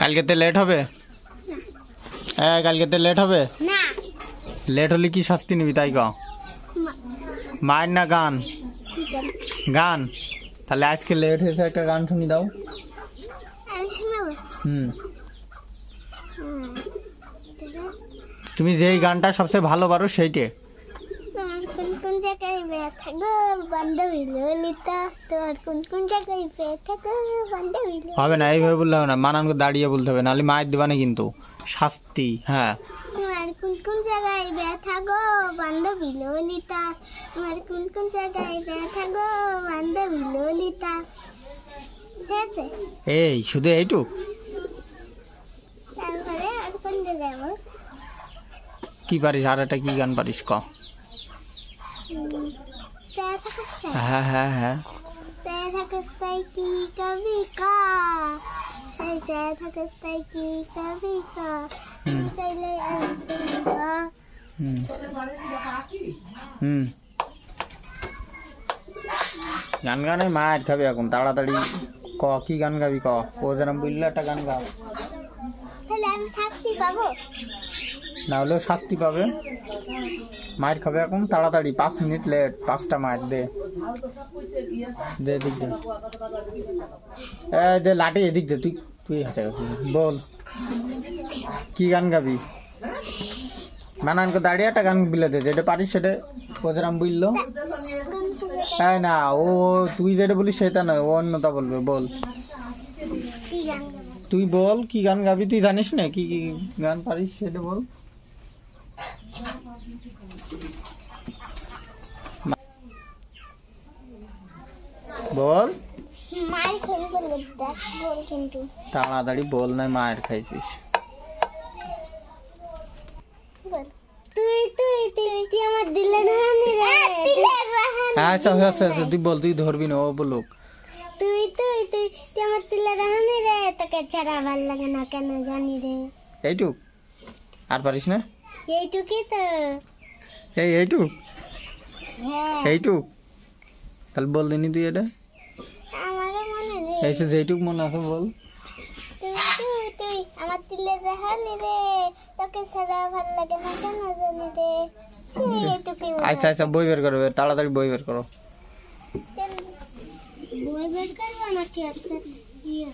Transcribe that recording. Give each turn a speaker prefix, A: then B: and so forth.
A: কালকেতে late হবে হ্যাঁ কালকেতে late হবে লেট হলে কি শাস্তি নিবি তাই কও মায়ের না গান গান তাহলে আজকে লেট হয়েছে একটা গান শুনি দাও হুম তুমি যেই গানটা সবচেয়ে ভালো পারো সেইটে
B: জায়গায় বেড়া থাকো বান্ধবী ললিতা তোমার কোন কোন জায়গায় বেড়া থাকো বান্ধবী হবে না
A: এইভাবে বললে হবে না মানানকে দাঁড়িয়ে বলতে হবে নাহলে মায়ের দেবা না কিন্তু শাস্তি হ্যাঁ
B: তোমার কোন কোন জায়গায় বেড়া থাকো বান্ধবী ললিতা তোমার কোন কোন জায়গায় বেড়া থাকো বান্ধবী ললিতা
A: এই শুধু এইটুক কি পারিস আর একটা কি গান পারিস ক হ্যাঁ হ্যাঁ হ্যাঁ
B: হুম গান গানে
A: মায়ের খাবি এখন তাড়াতাড়ি ক কি গান গাবি ক ও যেন বুঝলো একটা গান গাও
B: তাহলে আমি শাস্তি পাবো
A: না হলেও শাস্তি পাবে মায়ের খাবে এখন তাড়াতাড়ি পাঁচ মিনিট লেট পাঁচটা মায়ের দে দে এদিক দে দে লাঠি এদিক দে তুই তুই হাতে গেছিস বল কি গান গাবি মানানকে দাঁড়িয়ে একটা গান বিলে দে যেটা পারিস সেটা বজরাম বুঝলো তাই না ও তুই যেটা বলিস সেটা নয় ও অন্যতা বলবে বল তুই বল কি গান গাবি তুই জানিস না কি কি গান পারিস সেটা বল বল তাড়াতাড়ি বল নাই মায়ের খাইছিস
B: হ্যাঁ, আচ্ছা, আচ্ছা আচ্ছা আচ্ছা
A: তুই বল তুই ধরবি না ও বলুক
B: তুই তুই তুই তুই আমার তিলে রাহানি রে তোকে ছাড়া ভাল লাগে না কেন জানি রে
A: এইটুকু আর পারিস না
B: এইটুকুই তো এই এইটুক হ্যাঁ। এইটুক
A: তাহলে বললিনি তুই এটা এই যেইটুক মনে আছে বল
B: আমার তিলে জাহানি লাগে না কেন জানি রে আচ্ছা আচ্ছা
A: তাড়াতাড়ি বই বের করো
B: বই বের করবো